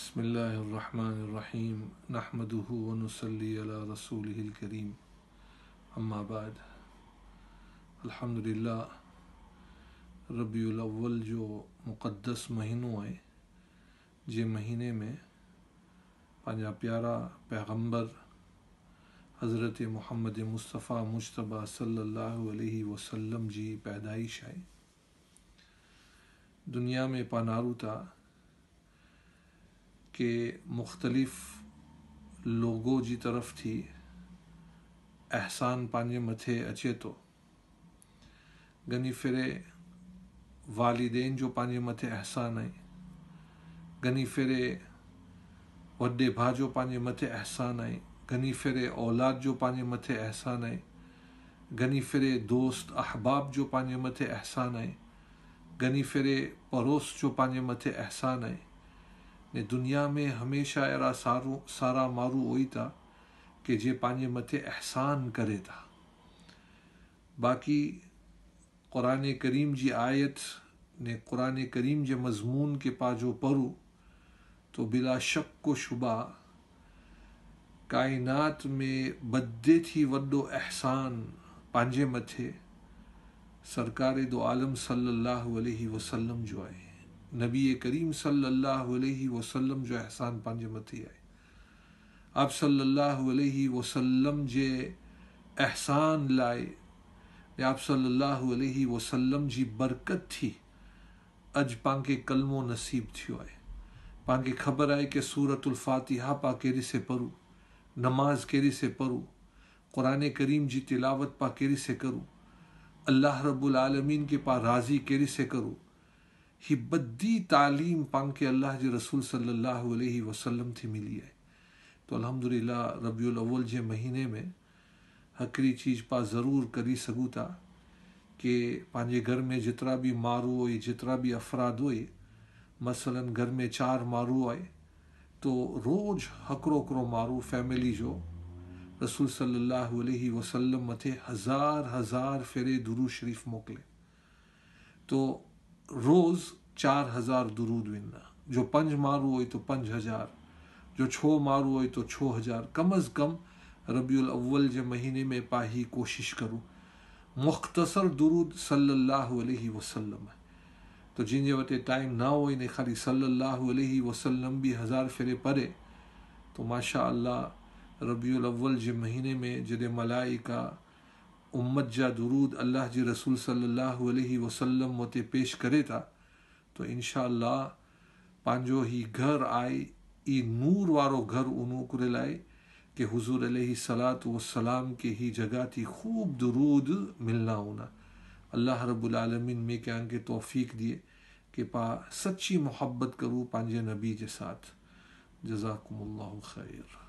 بسم اللہ الرحمن الرحیم نحمده نحمدََََََََََََََََََََن علی رسوله الكریم اما الحمد للہ ربی الاول جو مقدس مہینوں جے مہینے میں پانجا پیارا پیغمبر حضرت محمد مصطفیٰ مشتبہ صلی اللہ علیہ وسلم جی پیدائش ہے دنیا میں پانارو ناروتا کے مختلف لوگوں جی طرف تھی احسان پانے متھے اچے تو گنی فرے والدین جو متھے احسان ہے گنی فرے وڈے بھا جو متھے احسان ہے گنی فرے اولاد جو متھے احسان ہے گنی فرے دوست احباب جو پانے متھے احسان ہے گنی فرے پڑوس جو پانے متھے احسان ہے نے دنیا میں ہمیشہ ایرا سارا مارو ہوئی تھا کہ جے پانی متے احسان کرے تا باقی قرآن کریم جی آیت نے قرآن کریم جے مضمون کے پا جو پرو تو بلا شک و شبہ کائنات میں بدے تھی ود احسان پانجے متھے سرکار دو عالم صلی اللہ علیہ وسلم جو ہیں نبی کریم صلی اللہ علیہ وسلم جو احسان پانجے متی آئے آپ صلی اللہ علیہ وسلم جے احسان لائے یا آپ صلی اللہ علیہ وسلم جی برکت تھی اج تے کلم و نصیب پانکے خبر آئے کہ سورت الفاتحہ پا کیری سے پڑھوں نماز کیری سے پڑھوں قرآن کریم جی تلاوت پا کیری سے کرو اللہ رب العالمین کے پا راضی کیری سے کرو ہی بدی تعلیم پان کے اللہ جی رسول صلی اللہ علیہ وسلم تھی ملی ہے تو الحمدللہ للہ ربیع الال کے مہینے میں ایکڑی چیز پا ضرور کری سگو تھا کہ پانچ گھر میں جترا بھی مارو ہوئی جترا بھی افراد ہوئی مثلا گھر میں چار مارو آئے تو روج روز کرو مارو فیملی جو رسول صلی اللہ علیہ وسلم مت ہزار ہزار فیرے درو شریف موکلے تو روز چار ہزار درود بننا جو پنج مارو ہوئی تو پنج ہزار جو چھو مارو ہوئی تو چھو ہزار کم از کم ربیع الاول جو مہینے میں پاہی کوشش کروں مختصر درود صلی اللہ علیہ وسلم ہے تو جن جو وطے ٹائم نہ ہوئی خالی صلی اللہ علیہ وسلم بھی ہزار فرے پرے تو ماشاء اللہ ربیع الاول جو مہینے میں جدے ملائکہ امت جا درود اللہ جی رسول صلی اللہ علیہ وسلم پیش کرے تھا تو انشاءاللہ پانجو ہی گھر آئے ای نور وارو گھر لائے کہ حضور علیہ السلام کے ہی جگہ تھی خوب درود ملنا ہونا اللہ رب العالمین میں کہاں کے توفیق دیئے کہ پا سچی محبت کرو پانجے نبی جے ساتھ جزاکم اللہ خیر